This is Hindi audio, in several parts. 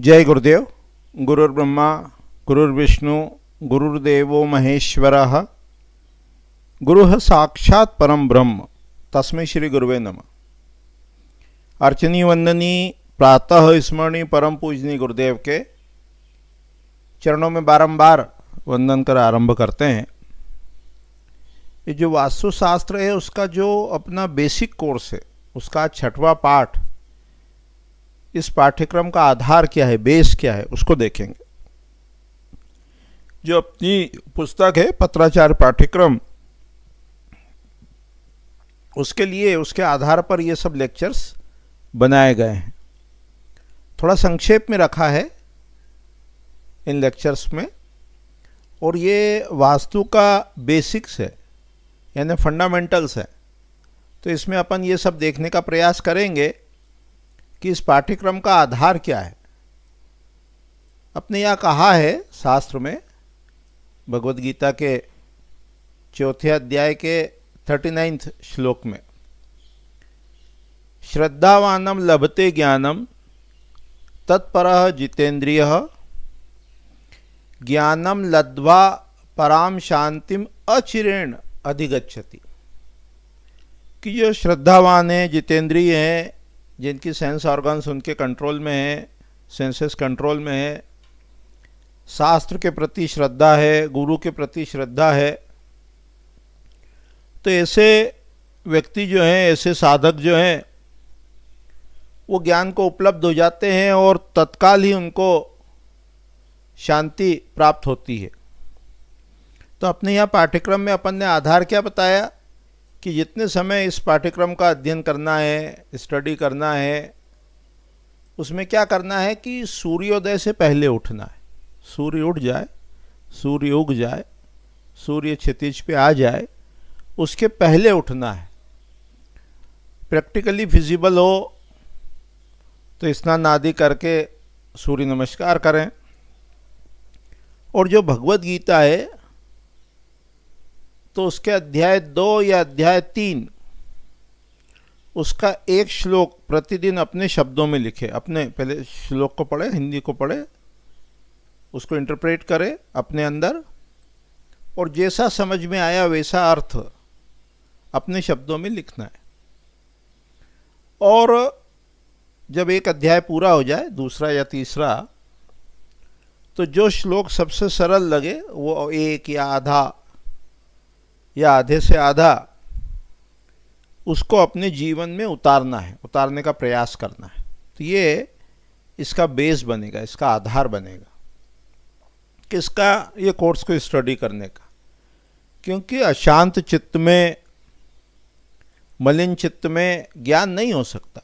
जय गुरुदेव गुरुर्ब्रह्मा गुरुर्विष्णु गुरुर्देव महेश्वर गुरु साक्षात परम ब्रह्म तस्में श्री गुरुवे नम अर्चनी वंदनी प्रातः स्मरणीय परम पूजनी गुरुदेव के चरणों में बारंबार वंदन कर आरंभ करते हैं ये जो वास्तुशास्त्र है उसका जो अपना बेसिक कोर्स है उसका छठवा पाठ इस पाठ्यक्रम का आधार क्या है बेस क्या है उसको देखेंगे जो अपनी पुस्तक है पत्राचार पाठ्यक्रम उसके लिए उसके आधार पर ये सब लेक्चर्स बनाए गए हैं थोड़ा संक्षेप में रखा है इन लेक्चर्स में और ये वास्तु का बेसिक्स है यानी फंडामेंटल्स है तो इसमें अपन ये सब देखने का प्रयास करेंगे कि इस पाठ्यक्रम का आधार क्या है अपने यहाँ कहा है शास्त्र में भगवत गीता के चौथे अध्याय के थर्टी नाइन्थ श्लोक में श्रद्धावानम लभते ज्ञानम तत्पर जितेंद्रिय ज्ञानम लद्वा पराम शांतिम अचिरेण अधिगछति कि जो श्रद्धावान है जितेंद्रिय हैं जिनकी सेंस ऑर्गन्स उनके कंट्रोल में है सेंसेस कंट्रोल में है शास्त्र के प्रति श्रद्धा है गुरु के प्रति श्रद्धा है तो ऐसे व्यक्ति जो हैं ऐसे साधक जो हैं वो ज्ञान को उपलब्ध हो जाते हैं और तत्काल ही उनको शांति प्राप्त होती है तो अपने यहाँ पाठ्यक्रम में अपन ने आधार क्या बताया कि जितने समय इस पाठ्यक्रम का अध्ययन करना है स्टडी करना है उसमें क्या करना है कि सूर्योदय से पहले उठना है सूर्य उठ जाए सूर्य उग जाए सूर्य क्षितिज पे आ जाए उसके पहले उठना है प्रैक्टिकली फिजिबल हो तो स्नान आदि करके सूर्य नमस्कार करें और जो भगवत गीता है तो उसके अध्याय दो या अध्याय तीन उसका एक श्लोक प्रतिदिन अपने शब्दों में लिखे अपने पहले श्लोक को पढ़े हिंदी को पढ़े उसको इंटरप्रेट करें अपने अंदर और जैसा समझ में आया वैसा अर्थ अपने शब्दों में लिखना है और जब एक अध्याय पूरा हो जाए दूसरा या तीसरा तो जो श्लोक सबसे सरल लगे वो एक या आधा या आधे से आधा उसको अपने जीवन में उतारना है उतारने का प्रयास करना है तो ये इसका बेस बनेगा इसका आधार बनेगा किसका ये कोर्स को स्टडी करने का क्योंकि अशांत चित्त में मलिन चित्त में ज्ञान नहीं हो सकता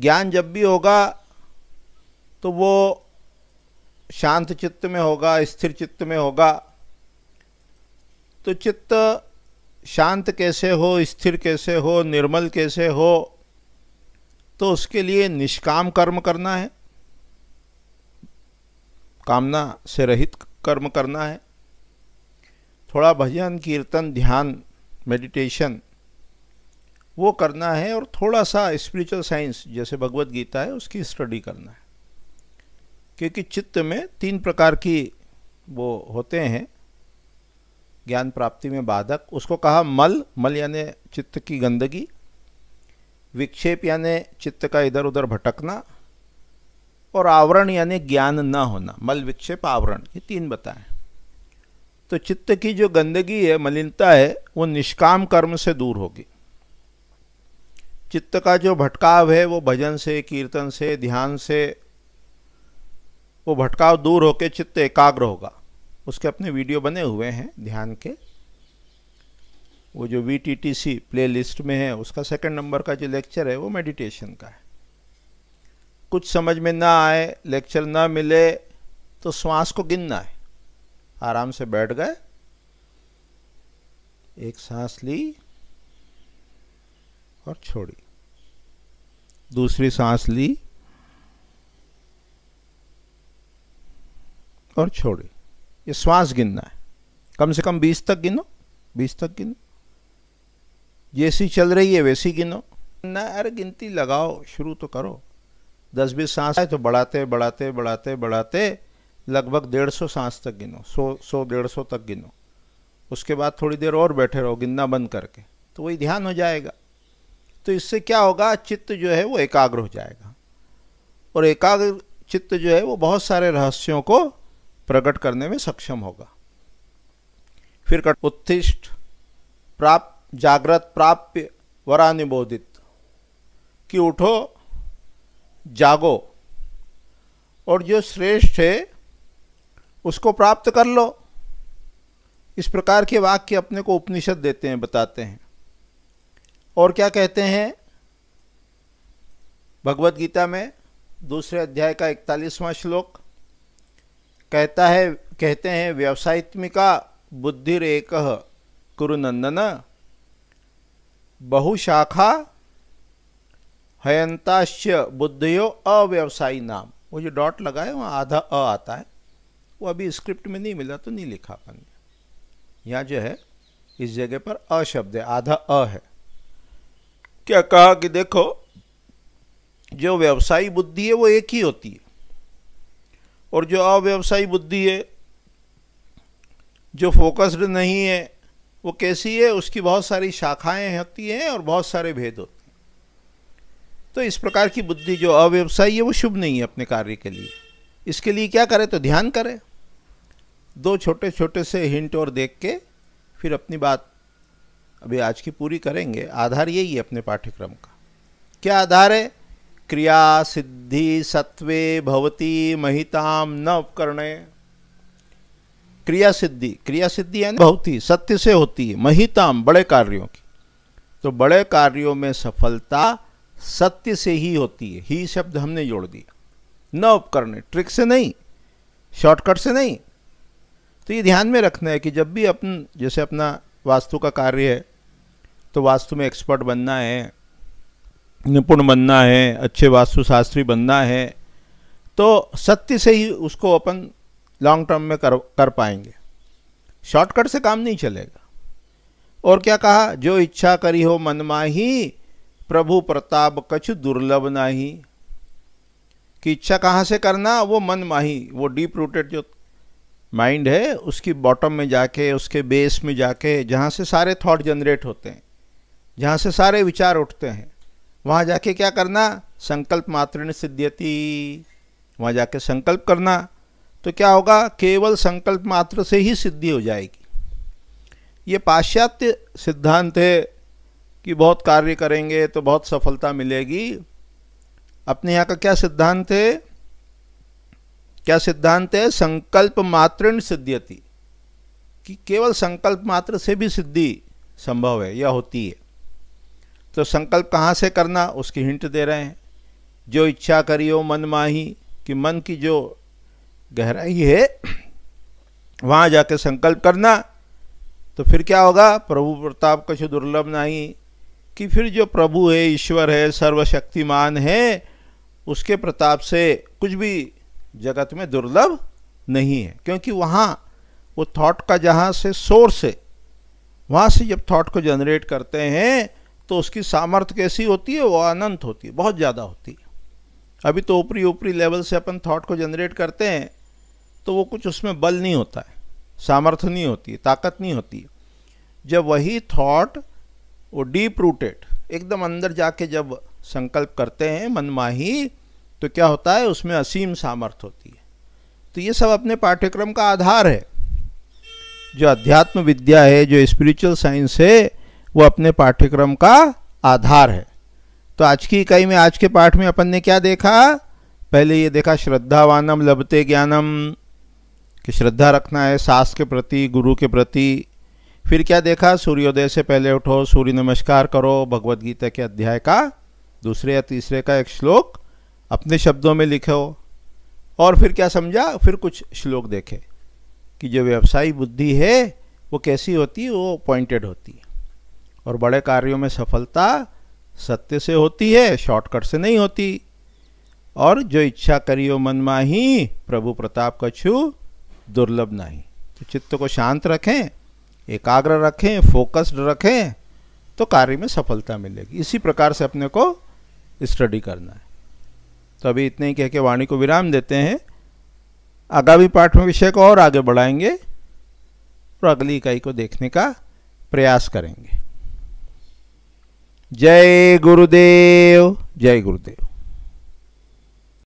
ज्ञान जब भी होगा तो वो शांत चित्त में होगा स्थिर चित्त में होगा तो चित्त शांत कैसे हो स्थिर कैसे हो निर्मल कैसे हो तो उसके लिए निष्काम कर्म करना है कामना से रहित कर्म करना है थोड़ा भजन कीर्तन ध्यान मेडिटेशन वो करना है और थोड़ा सा स्पिरिचुअल साइंस जैसे भगवत गीता है उसकी स्टडी करना है क्योंकि चित्त में तीन प्रकार की वो होते हैं ज्ञान प्राप्ति में बाधक उसको कहा मल मल यानि चित्त की गंदगी विक्षेप यानि चित्त का इधर उधर भटकना और आवरण यानि ज्ञान न होना मल विक्षेप आवरण ये तीन बताएं तो चित्त की जो गंदगी है मलिनता है वो निष्काम कर्म से दूर होगी चित्त का जो भटकाव है वो भजन से कीर्तन से ध्यान से वो भटकाव दूर होकर चित्त एकाग्र होगा उसके अपने वीडियो बने हुए हैं ध्यान के वो जो V T T C playlist में है उसका सेकंड नंबर का जो लेक्चर है वो मेडिटेशन का है कुछ समझ में ना आए लेक्चर ना मिले तो श्वास को गिनना है आराम से बैठ गए एक सांस ली और छोड़ी दूसरी सांस ली और छोड़ी ये श्वास गिनना है कम से कम बीस तक गिनो बीस तक गिनो जैसी चल रही है वैसी गिनो ना अरे गिनती लगाओ शुरू तो करो दस बीस सांस आए तो बढ़ाते बढ़ाते बढ़ाते बढ़ाते लगभग डेढ़ सौ सांस तक गिनो सौ सौ डेढ़ सौ तक गिनो उसके बाद थोड़ी देर और बैठे रहो गिनना बंद करके तो वही ध्यान हो जाएगा तो इससे क्या होगा चित्त जो है वो एकाग्र हो जाएगा और एकाग्र चित्त जो है वो बहुत सारे रहस्यों को प्रकट करने में सक्षम होगा फिर कट उत्थिष्ट प्राप्त जागृत प्राप्य वरानिबोधित कि उठो जागो और जो श्रेष्ठ है उसको प्राप्त कर लो इस प्रकार के वाक्य अपने को उपनिषद देते हैं बताते हैं और क्या कहते हैं भगवत गीता में दूसरे अध्याय का इकतालीसवां श्लोक कहता है कहते हैं व्यवसायत्मिका बुद्धिरेक कुरुनंदन बहुशाखा हयंताश्य बुद्धियो अव्यवसायी नाम वो जो डॉट लगा है वहाँ आधा अ आता है वो अभी स्क्रिप्ट में नहीं मिला तो नहीं लिखा अपन ने यहाँ जो है इस जगह पर अ शब्द है आधा अ है क्या कहा कि देखो जो व्यवसायी बुद्धि है वो एक ही होती है और जो अव्यवसायी बुद्धि है जो फोकस्ड नहीं है वो कैसी है उसकी बहुत सारी शाखाएं होती हैं और बहुत सारे भेद होते हैं तो इस प्रकार की बुद्धि जो अव्यवसायी है वो शुभ नहीं है अपने कार्य के लिए इसके लिए क्या करें तो ध्यान करें दो छोटे छोटे से हिंट और देख के फिर अपनी बात अभी आज की पूरी करेंगे आधार यही है अपने पाठ्यक्रम का क्या आधार है क्रिया सिद्धि सत्वे भवती महिताम न उपकरणे क्रिया सिद्धि क्रिया सिद्धि यानी भवती सत्य से होती है महिताम बड़े कार्यों की तो बड़े कार्यों में सफलता सत्य से ही होती है ही शब्द हमने जोड़ दिया न उपकरणे ट्रिक से नहीं शॉर्टकट से नहीं तो ये ध्यान में रखना है कि जब भी अपन जैसे अपना वास्तु का कार्य है तो वास्तु में एक्सपर्ट बनना है निपुण बनना है अच्छे वास्तुशास्त्री बनना है तो सत्य से ही उसको अपन लॉन्ग टर्म में कर कर पाएंगे शॉर्टकट से काम नहीं चलेगा और क्या कहा जो इच्छा करी हो मन माही प्रभु प्रताप कछु दुर्लभ नाही कि इच्छा कहाँ से करना वो मन माही वो डीप रूटेड जो माइंड है उसकी बॉटम में जाके उसके बेस में जाके जहाँ से सारे थॉट जनरेट होते हैं जहाँ से सारे विचार उठते हैं वहाँ जाके क्या करना संकल्प मात्र ने सिद्धियति वहाँ जाके संकल्प करना तो क्या होगा केवल संकल्प मात्र से ही सिद्धि हो जाएगी ये पाश्चात्य सिद्धांत है कि बहुत कार्य करेंगे तो बहुत सफलता मिलेगी अपने यहाँ का क्या सिद्धांत है क्या सिद्धांत है संकल्प मात्र सिद्धियति कि केवल संकल्प मात्र से भी सिद्धि संभव है या होती है तो संकल्प कहाँ से करना उसकी हिंट दे रहे हैं जो इच्छा करियो मन माही कि मन की जो गहराई है वहाँ जाके संकल्प करना तो फिर क्या होगा प्रभु प्रताप कुछ दुर्लभ नहीं कि फिर जो प्रभु है ईश्वर है सर्वशक्तिमान है उसके प्रताप से कुछ भी जगत में दुर्लभ नहीं है क्योंकि वहाँ वो थॉट का जहाँ से सोर्स है वहाँ से जब थॉट को जनरेट करते हैं तो उसकी सामर्थ्य कैसी होती है वो अनंत होती है बहुत ज़्यादा होती है अभी तो ऊपरी ऊपरी लेवल से अपन थॉट को जनरेट करते हैं तो वो कुछ उसमें बल नहीं होता है सामर्थ्य नहीं होती ताकत नहीं होती जब वही थॉट वो डीप रूटेड एकदम अंदर जाके जब संकल्प करते हैं मनमाही तो क्या होता है उसमें असीम सामर्थ्य होती है तो ये सब अपने पाठ्यक्रम का आधार है जो अध्यात्म विद्या है जो स्पिरिचुअल साइंस है वो अपने पाठ्यक्रम का आधार है तो आज की इकाई में आज के पाठ में अपन ने क्या देखा पहले ये देखा श्रद्धावानम लभते ज्ञानम कि श्रद्धा रखना है सास के प्रति गुरु के प्रति फिर क्या देखा सूर्योदय से पहले उठो सूर्य नमस्कार करो भगवत गीता के अध्याय का दूसरे या तीसरे का एक श्लोक अपने शब्दों में लिखो और फिर क्या समझा फिर कुछ श्लोक देखे कि जो व्यवसायी बुद्धि है वो कैसी होती है वो पॉइंटेड होती है और बड़े कार्यों में सफलता सत्य से होती है शॉर्टकट से नहीं होती और जो इच्छा करियो मन माही प्रभु प्रताप का छू दुर्लभ नहीं तो चित्त को शांत रखें एकाग्र रखें फोकस्ड रखें तो कार्य में सफलता मिलेगी इसी प्रकार से अपने को स्टडी करना है तो अभी इतने ही कह के वाणी को विराम देते हैं आगामी पाठ में विषय को और आगे बढ़ाएंगे और अगली इकाई को देखने का प्रयास करेंगे जय गुरुदेव जय गुरुदेव